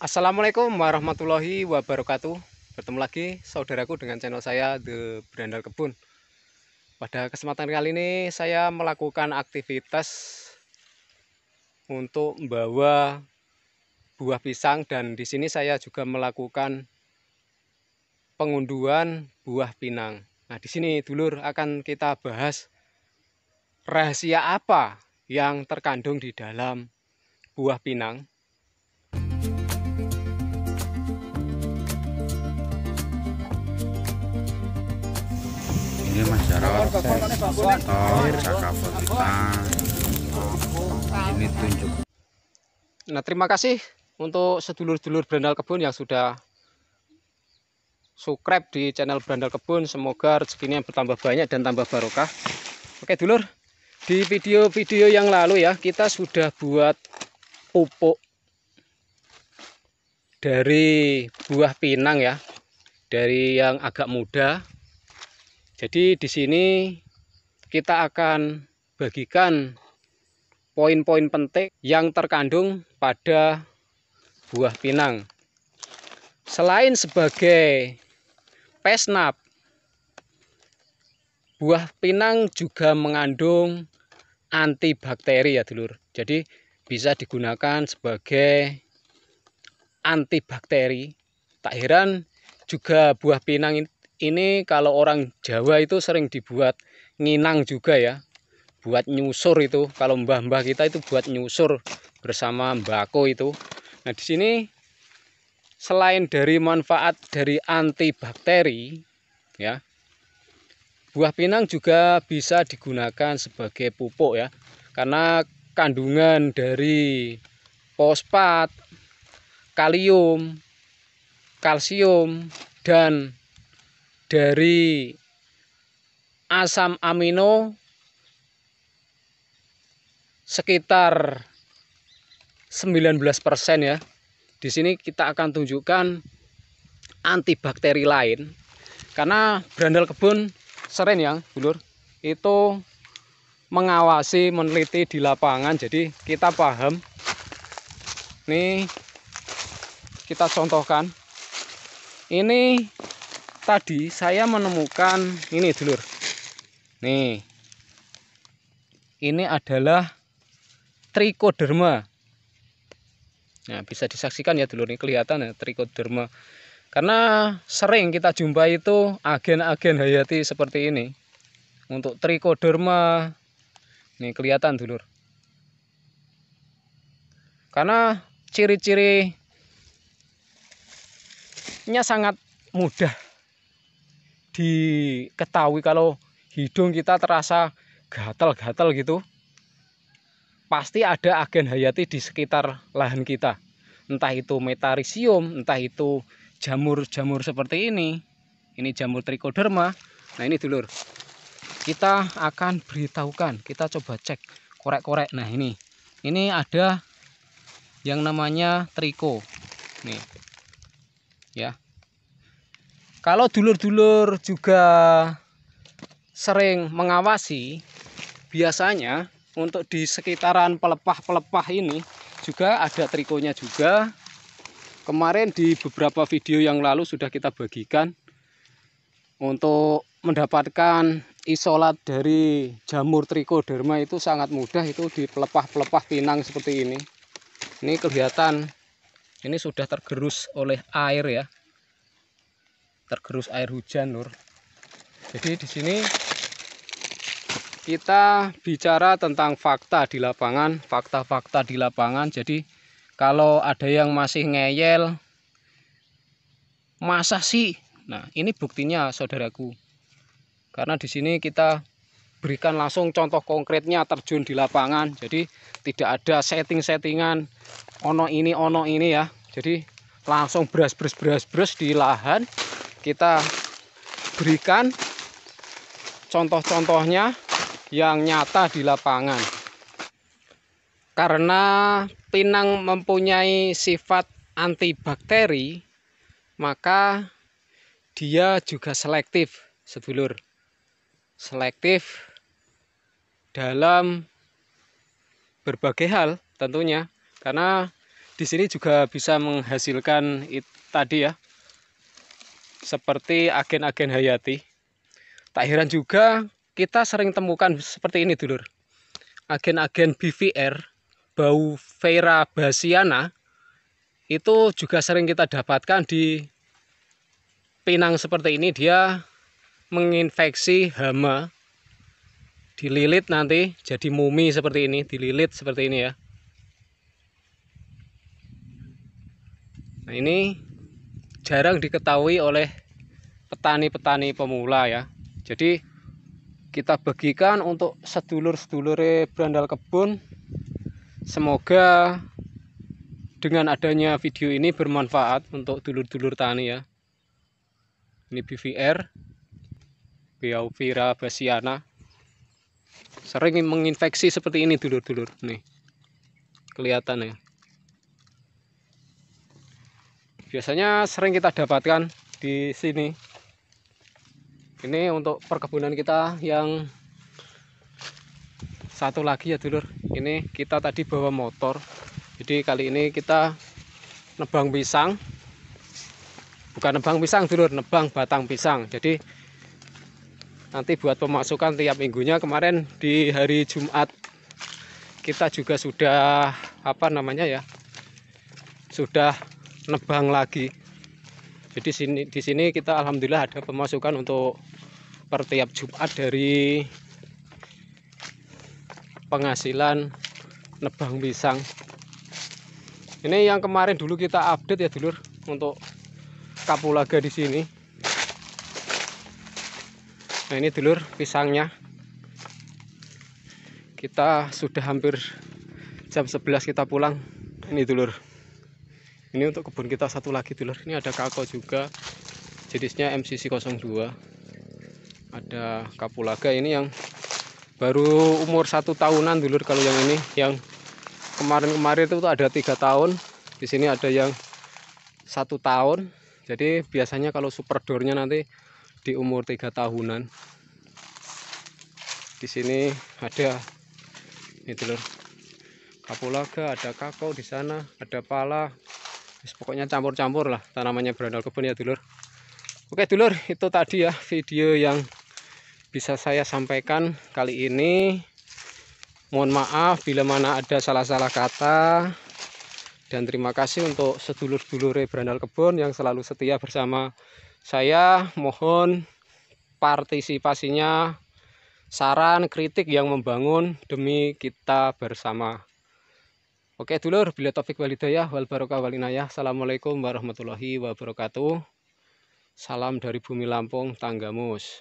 Assalamualaikum warahmatullahi wabarakatuh Bertemu lagi saudaraku dengan channel saya The Berandal Kebun Pada kesempatan kali ini saya melakukan aktivitas Untuk membawa buah pisang Dan di sini saya juga melakukan pengunduhan buah pinang Nah di sini dulur akan kita bahas Rahasia apa yang terkandung di dalam buah pinang ini mas Jarot setor kita ini tunjuk nah terima kasih untuk sedulur-dulur berandal kebun yang sudah subscribe di channel berandal kebun semoga rezekinya bertambah banyak dan tambah barokah oke dulur di video-video yang lalu ya kita sudah buat pupuk dari buah pinang ya dari yang agak muda jadi di sini kita akan bagikan poin-poin penting yang terkandung pada buah pinang. Selain sebagai pesnap, buah pinang juga mengandung antibakteri ya dulur. Jadi bisa digunakan sebagai antibakteri. Tak heran juga buah pinang ini ini kalau orang Jawa itu sering dibuat nginang juga ya buat nyusur itu kalau mbah-mbah kita itu buat nyusur bersama mbako itu nah di sini selain dari manfaat dari antibakteri ya buah pinang juga bisa digunakan sebagai pupuk ya karena kandungan dari fosfat kalium kalsium dan dari asam amino sekitar 19% ya. Di sini kita akan tunjukkan antibakteri lain karena berandal kebun sering ya, Dulur. Itu mengawasi, meneliti di lapangan. Jadi kita paham. Nih kita contohkan. Ini tadi saya menemukan ini dulur. Nih. Ini adalah trichoderma. Nah, bisa disaksikan ya dulur ini kelihatan ya trichoderma. Karena sering kita jumpai itu agen-agen hayati seperti ini. Untuk trichoderma. Nih kelihatan dulur. Karena ciri-cirinya sangat mudah diketahui kalau hidung kita terasa gatal-gatal gitu pasti ada agen hayati di sekitar lahan kita entah itu metarisium entah itu jamur-jamur seperti ini ini jamur trichoderma nah ini dulur kita akan beritahukan kita coba cek korek-korek nah ini ini ada yang namanya triko nih ya kalau dulur-dulur juga sering mengawasi biasanya untuk di sekitaran pelepah-pelepah ini juga ada trikonya juga kemarin di beberapa video yang lalu sudah kita bagikan untuk mendapatkan isolat dari jamur trikoderma itu sangat mudah itu di pelepah-pelepah pinang seperti ini ini kelihatan ini sudah tergerus oleh air ya tergerus air hujan lur jadi di sini kita bicara tentang fakta di lapangan fakta-fakta di lapangan jadi kalau ada yang masih ngeyel masa sih nah ini buktinya saudaraku karena di sini kita berikan langsung contoh konkretnya terjun di lapangan jadi tidak ada setting-settingan ono ini ono ini ya jadi langsung beras beras beras beras di lahan kita berikan contoh-contohnya yang nyata di lapangan. Karena pinang mempunyai sifat antibakteri, maka dia juga selektif, sedulur. Selektif dalam berbagai hal tentunya karena di sini juga bisa menghasilkan it, tadi ya seperti agen-agen hayati. Tak heran juga kita sering temukan seperti ini dulur. Agen-agen BVR, bau Vera basiana itu juga sering kita dapatkan di pinang seperti ini dia menginfeksi hama dililit nanti jadi mumi seperti ini dililit seperti ini ya nah ini jarang diketahui oleh petani-petani pemula ya. Jadi kita bagikan untuk sedulur-sedulur berandal kebun. Semoga dengan adanya video ini bermanfaat untuk dulur-dulur tani ya. Ini BVR Beauvira basiana. Sering menginfeksi seperti ini dulur-dulur nih. Kelihatan ya biasanya sering kita dapatkan di sini ini untuk perkebunan kita yang satu lagi ya dulur ini kita tadi bawa motor jadi kali ini kita nebang pisang bukan nebang pisang dulur nebang batang pisang jadi nanti buat pemasukan tiap minggunya kemarin di hari Jumat kita juga sudah apa namanya ya sudah nebang lagi jadi sini di sini kita alhamdulillah ada pemasukan untuk per tiap Jumat dari penghasilan nebang pisang ini yang kemarin dulu kita update ya dulur untuk kapulaga di sini nah ini dulur pisangnya kita sudah hampir jam 11 kita pulang ini dulur ini untuk kebun kita satu lagi dulur ini ada kakao juga jenisnya MCC 02 ada kapulaga ini yang baru umur satu tahunan dulur kalau yang ini yang kemarin-kemarin itu ada tiga tahun di sini ada yang satu tahun jadi biasanya kalau superdornya nanti di umur tiga tahunan di sini ada ini dulur kapulaga ada kakao di sana ada pala pokoknya campur-campur lah tanamannya berandal kebun ya dulur oke dulur itu tadi ya video yang bisa saya sampaikan kali ini mohon maaf bila mana ada salah-salah kata dan terima kasih untuk sedulur-dulur berandal kebun yang selalu setia bersama saya mohon partisipasinya saran kritik yang membangun demi kita bersama Oke dulur, bila taufik walidayah wal barokah wal inayah. Assalamualaikum warahmatullahi wabarakatuh. Salam dari bumi Lampung, Tanggamus.